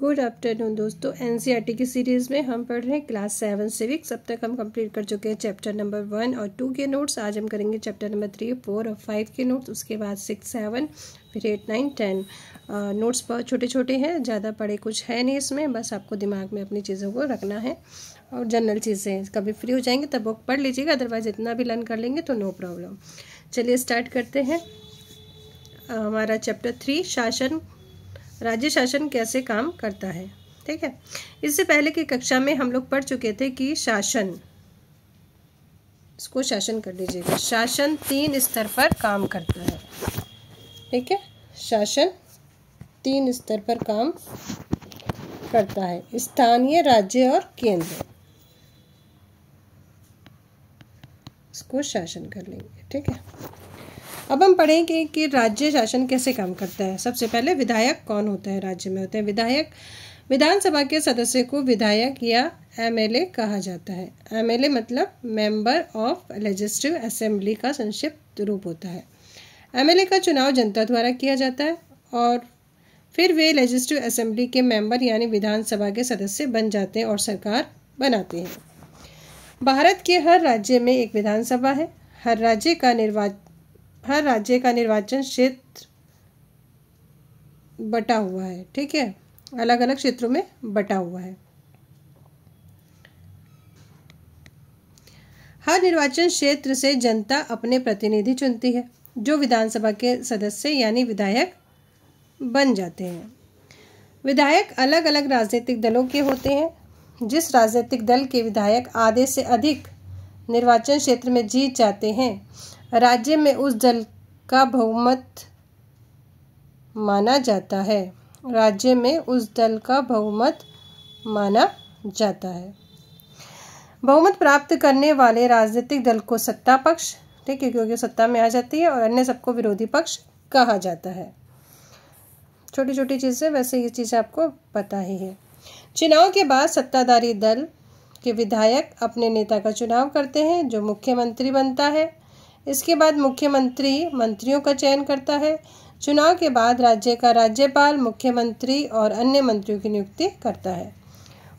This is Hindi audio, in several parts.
गुड आफ्टरनून दोस्तों एन e की सीरीज़ में हम पढ़ रहे हैं क्लास सेवन से विक्स अब तक हम कंप्लीट कर चुके हैं चैप्टर नंबर वन और टू के नोट्स आज हम करेंगे चैप्टर नंबर थ्री फोर और फाइव के नोट्स उसके बाद सिक्स सेवन फिर एट नाइन टेन नोट्स बहुत छोटे छोटे हैं ज़्यादा पढ़े कुछ है नहीं इसमें बस आपको दिमाग में अपनी चीज़ों को रखना है और जनरल चीज़ें कभी फ्री हो जाएंगे तब बुक पढ़ लीजिएगा अदरवाइज़ इतना भी लर्न कर लेंगे तो नो प्रॉब्लम चलिए स्टार्ट करते हैं हमारा चैप्टर थ्री शासन राज्य शासन कैसे काम करता है ठीक है इससे पहले की कक्षा में हम लोग पढ़ चुके थे कि शासन इसको शासन कर दीजिएगा शासन तीन स्तर पर काम करता है ठीक है शासन तीन स्तर पर काम करता है स्थानीय राज्य और केंद्र इसको शासन कर लेंगे ठीक है अब हम पढ़ेंगे कि, कि राज्य शासन कैसे काम करता है सबसे पहले विधायक कौन होता है राज्य में होते हैं विधायक विधानसभा के सदस्य को विधायक या एमएलए कहा जाता है एमएलए मतलब मेंबर ऑफ लेजिस्टिव असेंबली का संक्षिप्त रूप होता है एमएलए का चुनाव जनता द्वारा किया जाता है और फिर वे लेजिस्टिव असेंबली के मेंबर यानी विधानसभा के सदस्य बन जाते हैं और सरकार बनाते हैं भारत के हर राज्य में एक विधानसभा है हर राज्य का निर्वाच हर राज्य का निर्वाचन क्षेत्र बटा हुआ है ठीक है अलग अलग क्षेत्रों में बटा हुआ है हर निर्वाचन क्षेत्र से जनता अपने प्रतिनिधि चुनती है जो विधानसभा के सदस्य यानी विधायक बन जाते हैं विधायक अलग अलग राजनीतिक दलों के होते हैं जिस राजनीतिक दल के विधायक आधे से अधिक निर्वाचन क्षेत्र में जीत जाते हैं राज्य में उस दल का बहुमत माना जाता है राज्य में उस दल का बहुमत माना जाता है बहुमत प्राप्त करने वाले राजनीतिक दल को सत्ता पक्ष ठीक है क्योंकि सत्ता में आ जाती है और अन्य सबको विरोधी पक्ष कहा जाता है छोटी छोटी चीज़ें वैसे ये चीज़ें आपको पता ही है चुनाव के बाद सत्ताधारी दल के विधायक अपने नेता का चुनाव करते हैं जो मुख्यमंत्री बनता है इसके बाद मुख्यमंत्री मंत्रियों का चयन करता है चुनाव के बाद राज्य का राज्यपाल मुख्यमंत्री और अन्य मंत्रियों की नियुक्ति करता है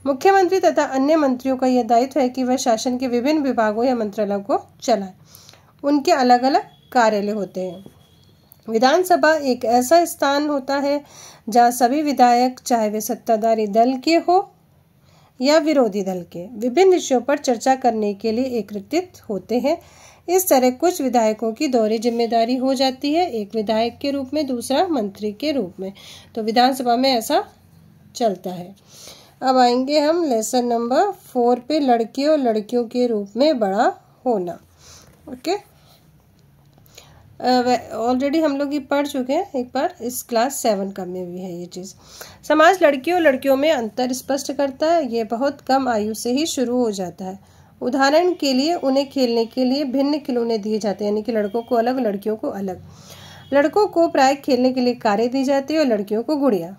मुख्यमंत्री तथा अन्य मंत्रियों का यह दायित्व है कि वह शासन के विभिन्न विभागों या मंत्रालयों को चलाएं उनके अलग अलग कार्यालय होते हैं विधानसभा एक ऐसा स्थान होता है जहाँ सभी विधायक चाहे वे सत्ताधारी दल के हो या विरोधी दल के विभिन्न विषयों पर चर्चा करने के लिए एकत्रित होते हैं इस तरह कुछ विधायकों की दोहरी जिम्मेदारी हो जाती है एक विधायक के रूप में दूसरा मंत्री के रूप में तो विधानसभा में ऐसा चलता है अब आएंगे हम लेसन नंबर फोर पे लड़के और लड़कियों के रूप में बड़ा होना ओके ऑलरेडी हम लोग ये पढ़ चुके हैं एक बार इस क्लास सेवन का में भी है ये चीज़ समाज लड़कियों और लड़कियों में अंतर स्पष्ट करता है ये बहुत कम आयु से ही शुरू हो जाता है उदाहरण के लिए उन्हें खेलने के लिए भिन्न खिलौने दिए जाते हैं यानी कि लड़कों को अलग लड़कियों को अलग लड़कों को प्राय खेलने के लिए कारें दी जाती है और लड़कियों को गुड़िया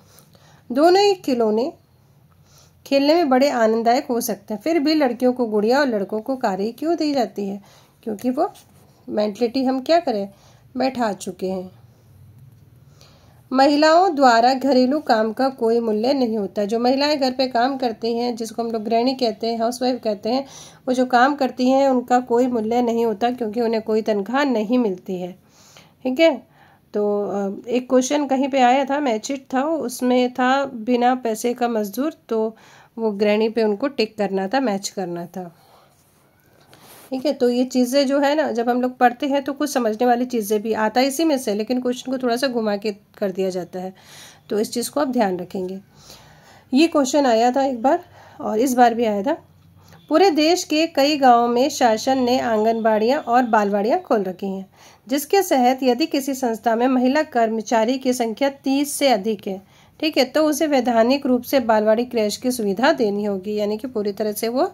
दोनों ही खिलौने खेलने में बड़े आनंददायक हो सकते हैं फिर भी लड़कियों को गुड़िया और लड़कों को कारें क्यों दी जाती है क्योंकि वो मेंटलिटी हम क्या करें बैठा चुके हैं महिलाओं द्वारा घरेलू काम का कोई मूल्य नहीं होता जो महिलाएं घर पे काम करती हैं जिसको हम लोग गृहिणी कहते हैं हाउसवाइफ कहते हैं वो जो काम करती हैं उनका कोई मूल्य नहीं होता क्योंकि उन्हें कोई तनख्वाह नहीं मिलती है ठीक है तो एक क्वेश्चन कहीं पे आया था मैचिट था उसमें था बिना पैसे का मजदूर तो वो गृहिणी पे उनको टिक करना था मैच करना था ठीक है तो ये चीज़ें जो है ना जब हम लोग पढ़ते हैं तो कुछ समझने वाली चीज़ें भी आता इसी में से लेकिन क्वेश्चन को थोड़ा सा घुमा के कर दिया जाता है तो इस चीज़ को आप ध्यान रखेंगे ये क्वेश्चन आया था एक बार और इस बार भी आया था पूरे देश के कई गांवों में शासन ने आंगनबाड़ियां और बालवाड़ियां खोल रखी हैं जिसके तहत यदि किसी संस्था में महिला कर्मचारी की संख्या तीस से अधिक है ठीक है तो उसे वैधानिक रूप से बालवाड़ी क्रैश की सुविधा देनी होगी यानी कि पूरी तरह से वो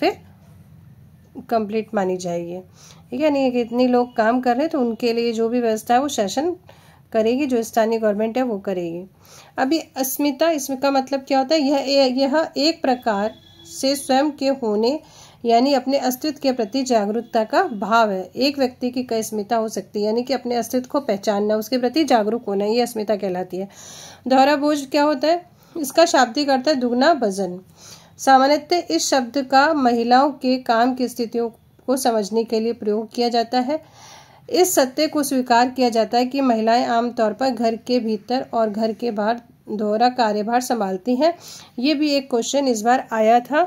फिर कंप्लीट मानी जाएगी ठीक है नहीं इतने लोग काम कर रहे हैं तो उनके लिए जो भी व्यवस्था है वो सेशन करेगी जो स्थानीय गवर्नमेंट है वो करेगी अभी अस्मिता इसमें का मतलब क्या होता है यह यह एक प्रकार से स्वयं के होने यानी अपने अस्तित्व के प्रति जागरूकता का भाव है एक व्यक्ति की कई स्मिता हो सकती है यानी कि अपने अस्तित्व को पहचानना उसके प्रति जागरूक होना ये अस्मिता कहलाती है दोहरा बोझ क्या होता है इसका शाब्दिक अर्थ है दुगना वजन सामान्यतः इस शब्द का महिलाओं के काम की स्थितियों को समझने के लिए प्रयोग किया जाता है इस सत्य को स्वीकार किया जाता है कि महिलाएं आमतौर पर घर के भीतर और घर के बाहर दोहरा कार्यभार संभालती हैं ये भी एक क्वेश्चन इस बार आया था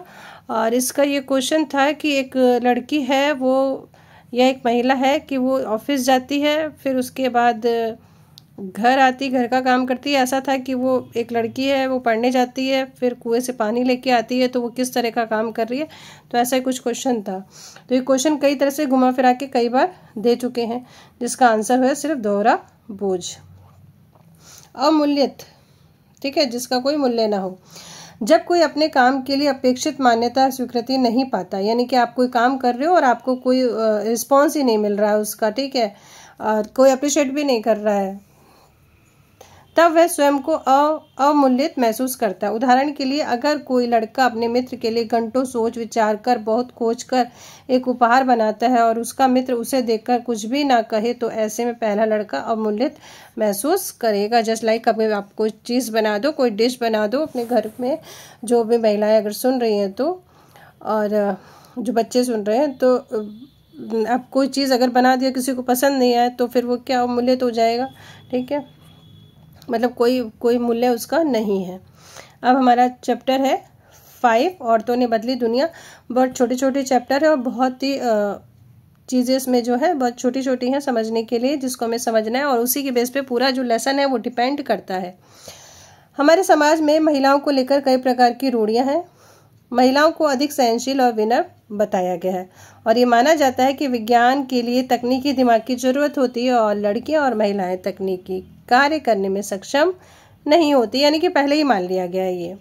और इसका ये क्वेश्चन था कि एक लड़की है वो या एक महिला है कि वो ऑफिस जाती है फिर उसके बाद घर आती घर का काम करती है ऐसा था कि वो एक लड़की है वो पढ़ने जाती है फिर कुएं से पानी लेके आती है तो वो किस तरह का काम कर रही है तो ऐसा ही कुछ क्वेश्चन था तो ये क्वेश्चन कई तरह से घुमा फिरा के कई बार दे चुके हैं जिसका आंसर है सिर्फ दोहरा बोझ अमूल्यत ठीक है जिसका कोई मूल्य ना हो जब कोई अपने काम के लिए अपेक्षित मान्यता स्वीकृति नहीं पाता यानी कि आप कोई काम कर रहे हो और आपको कोई रिस्पॉन्स ही नहीं मिल रहा है उसका ठीक है कोई अप्रिशिएट भी नहीं कर रहा है तब वह स्वयं को अवमूल्यित महसूस करता है उदाहरण के लिए अगर कोई लड़का अपने मित्र के लिए घंटों सोच विचार कर बहुत खोज कर एक उपहार बनाता है और उसका मित्र उसे देखकर कुछ भी ना कहे तो ऐसे में पहला लड़का अवमूल्यित महसूस करेगा जस्ट लाइक अभी कभी आप कोई चीज़ बना दो कोई डिश बना दो अपने घर में जो भी महिलाएँ अगर सुन रही हैं तो और जो बच्चे सुन रहे हैं तो आप कोई चीज़ अगर बना दिया किसी को पसंद नहीं आए तो फिर वो क्या अवमूल्यित हो जाएगा ठीक है मतलब कोई कोई मूल्य उसका नहीं है अब हमारा चैप्टर है फाइव औरतों ने बदली दुनिया बहुत छोटे छोटे चैप्टर है और बहुत ही चीज़ें इसमें जो है बहुत छोटी छोटी हैं समझने के लिए जिसको हमें समझना है और उसी के बेस पे पूरा जो लेसन है वो डिपेंड करता है हमारे समाज में महिलाओं को लेकर कई प्रकार की रूढ़ियाँ हैं महिलाओं को अधिक सहनशील और विनम्र बताया गया है और ये माना जाता है कि विज्ञान के लिए तकनीकी दिमाग की ज़रूरत होती है और लड़कियाँ और महिलाएँ तकनीकी कार्य करने में सक्षम नहीं होती यानी कि पहले ही मान लिया गया है ये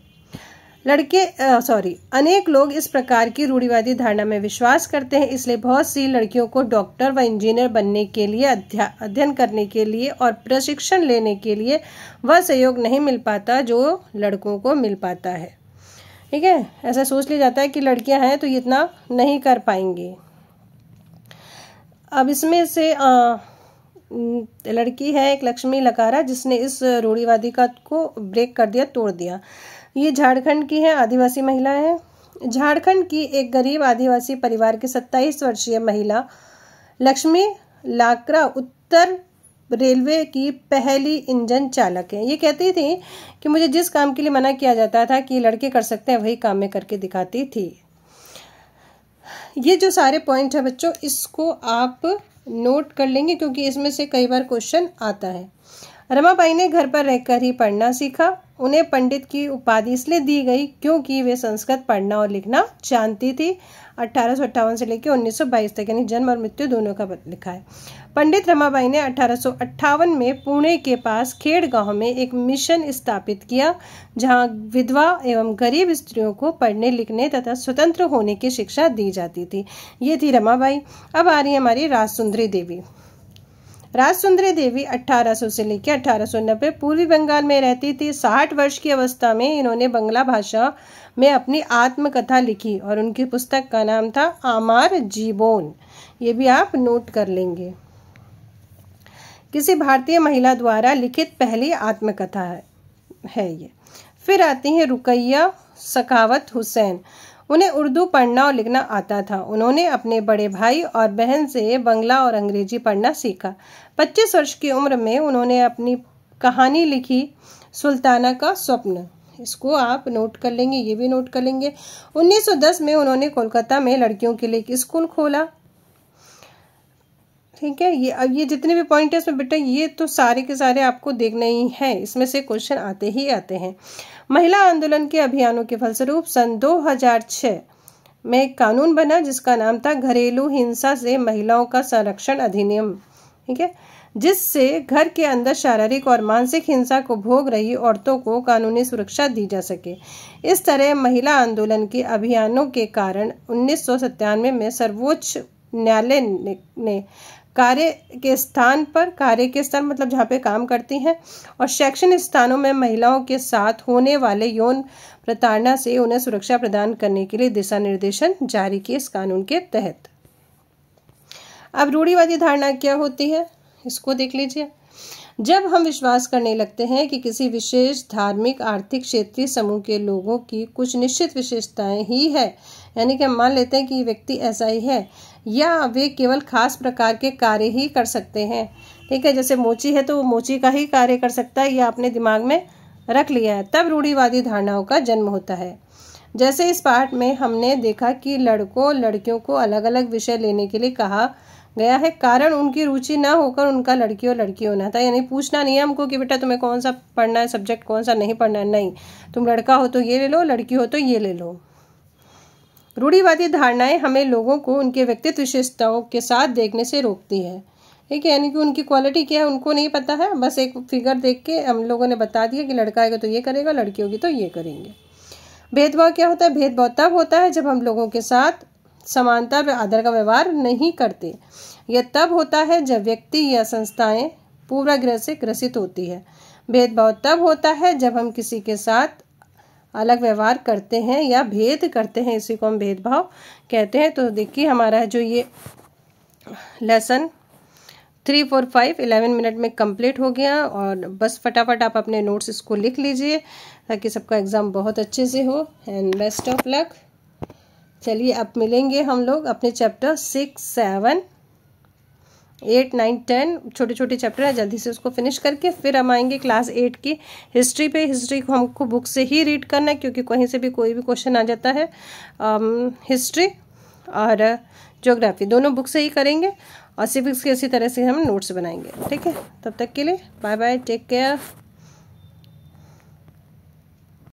लड़के सॉरी अनेक लोग इस प्रकार की रूढ़िवादी धारणा में विश्वास करते हैं इसलिए बहुत सी लड़कियों को डॉक्टर व इंजीनियर बनने के लिए अध्ययन करने के लिए और प्रशिक्षण लेने के लिए वह सहयोग नहीं मिल पाता जो लड़कों को मिल पाता है ठीक है ऐसा सोच लिया जाता है कि लड़कियां हैं तो इतना नहीं कर पाएंगी अब इसमें से आ, लड़की है एक लक्ष्मी लकारा जिसने इस रूढ़ीवादी का को ब्रेक कर दिया तोड़ दिया ये झारखंड की है आदिवासी महिला है झारखंड की एक गरीब आदिवासी परिवार की सत्ताईस वर्षीय महिला लक्ष्मी लाकरा उत्तर रेलवे की पहली इंजन चालक है ये कहती थी कि मुझे जिस काम के लिए मना किया जाता था कि लड़के कर सकते हैं वही काम में करके दिखाती थी ये जो सारे पॉइंट है बच्चों इसको आप नोट कर लेंगे क्योंकि इसमें से कई बार क्वेश्चन आता है रमाबाई ने घर पर रहकर ही पढ़ना सीखा उन्हें पंडित की उपाधि इसलिए दी गई क्योंकि वे संस्कृत पढ़ना और लिखना जानती थी अट्ठारह से लेकर 1922 तक यानी जन्म और मृत्यु दोनों का लिखा है पंडित रमाबाई ने अठारह में पुणे के पास खेड़ गांव में एक मिशन स्थापित किया जहां विधवा एवं गरीब स्त्रियों को पढ़ने लिखने तथा स्वतंत्र होने की शिक्षा दी जाती थी ये थी रमाबाई अब आ रही हमारी राजसुंदरी देवी राजसुंदरी देवी 1800 से लेकर 1890 पूर्वी बंगाल में रहती थी साठ वर्ष की अवस्था में इन्होंने बंगला भाषा में अपनी आत्मकथा लिखी और उनकी पुस्तक का नाम था आमार जीबोन ये भी आप नोट कर लेंगे किसी भारतीय महिला द्वारा लिखित पहली आत्मकथा है है ये फिर आती है रुकैया सकावत हुसैन उन्हें उर्दू पढ़ना और लिखना आता था उन्होंने अपने बड़े भाई और बहन से बंगला और अंग्रेजी पढ़ना सीखा 25 वर्ष की उम्र में उन्होंने अपनी कहानी लिखी सुल्ताना का स्वप्न इसको आप नोट कर लेंगे ये भी नोट कर लेंगे 1910 में उन्होंने कोलकाता में लड़कियों के लिए एक स्कूल खोला ठीक है ये अब ये जितने भी पॉइंट हैं इसमें बेटा ये तो सारे के सारे आपको देखना ही है इसमें से क्वेश्चन आते ही आते हैं महिला आंदोलन के अभियानों के फलस्वरूप सन 2006 में कानून बना जिसका नाम था घरेलू हिंसा से महिलाओं का संरक्षण अधिनियम ठीक है जिससे घर के अंदर शारीरिक और मानसिक हिंसा को भोग रही औरतों को कानूनी सुरक्षा दी जा सके इस तरह महिला आंदोलन के अभियानों के कारण उन्नीस में सर्वोच्च न्यायालय ने कार्य के स्थान पर कार्य के स्थान मतलब जहाँ पे काम करती हैं और शैक्षणिक स्थानों में महिलाओं के साथ होने वाले यौन प्रताड़ना से उन्हें सुरक्षा प्रदान करने के लिए दिशा निर्देशन जारी किए इस कानून के तहत अब रूढ़ीवादी धारणा क्या होती है इसको देख लीजिए जब हम विश्वास करने लगते हैं कि किसी विशेष धार्मिक आर्थिक क्षेत्रीय समूह के लोगों की कुछ निश्चित विशेषताएं ही है यानी कि हम मान लेते हैं कि व्यक्ति ऐसा ही है या वे केवल खास प्रकार के कार्य ही कर सकते हैं ठीक है जैसे मोची है तो वो मोची का ही कार्य कर सकता है या अपने दिमाग में रख लिया है तब रूढ़ीवादी धारणाओं का जन्म होता है जैसे इस पाठ में हमने देखा कि लड़कों लड़कियों को अलग अलग विषय लेने के लिए कहा गया है कारण उनकी रुचि ना होकर उनका लड़की और लड़की होना था यानी पूछना नहीं है हमको कि बेटा तुम्हें कौन सा पढ़ना है सब्जेक्ट कौन सा नहीं पढ़ना है नहीं तुम लड़का हो तो ये ले लो लड़की हो तो ये ले लो रूढ़ीवादी धारणाएं हमें लोगों को उनके व्यक्तित्व विशेषताओं के साथ देखने से रोकती है ठीक है यानी कि उनकी क्वालिटी क्या है उनको नहीं पता है बस एक फिगर देख के हम लोगों ने बता दिया कि लड़का आएगा तो ये करेगा लड़की होगी तो ये करेंगे भेदभाव क्या होता है भेदभाव तब होता है जब हम लोगों के साथ समानता पर आदर का व्यवहार नहीं करते यह तब होता है जब व्यक्ति या संस्थाएं ग्रह से ग्रसित होती है भेदभाव तब होता है जब हम किसी के साथ अलग व्यवहार करते हैं या भेद करते हैं इसी को हम भेदभाव कहते हैं तो देखिए हमारा जो ये lesson three four five eleven minute में कंप्लीट हो गया और बस फटाफट आप अपने नोट्स इसको लिख लीजिए ताकि सबका एग्ज़ाम बहुत अच्छे से हो एंड बेस्ट ऑफ लक चलिए अब मिलेंगे हम लोग अपने chapter six seven eight nine ten छोटे छोटे चैप्टर हैं जल्दी से उसको फिनिश करके फिर हम आएंगे क्लास एट की हिस्ट्री पे हिस्ट्री को हमको बुक से ही रीड करना है क्योंकि कहीं से भी कोई भी क्वेश्चन आ जाता है हिस्ट्री um, और जोग्राफी दोनों बुक से ही करेंगे और सिविक्स के इसी तरह से हम नोट्स बनाएंगे ठीक है तब तक के लिए बाय बाय टेक केयर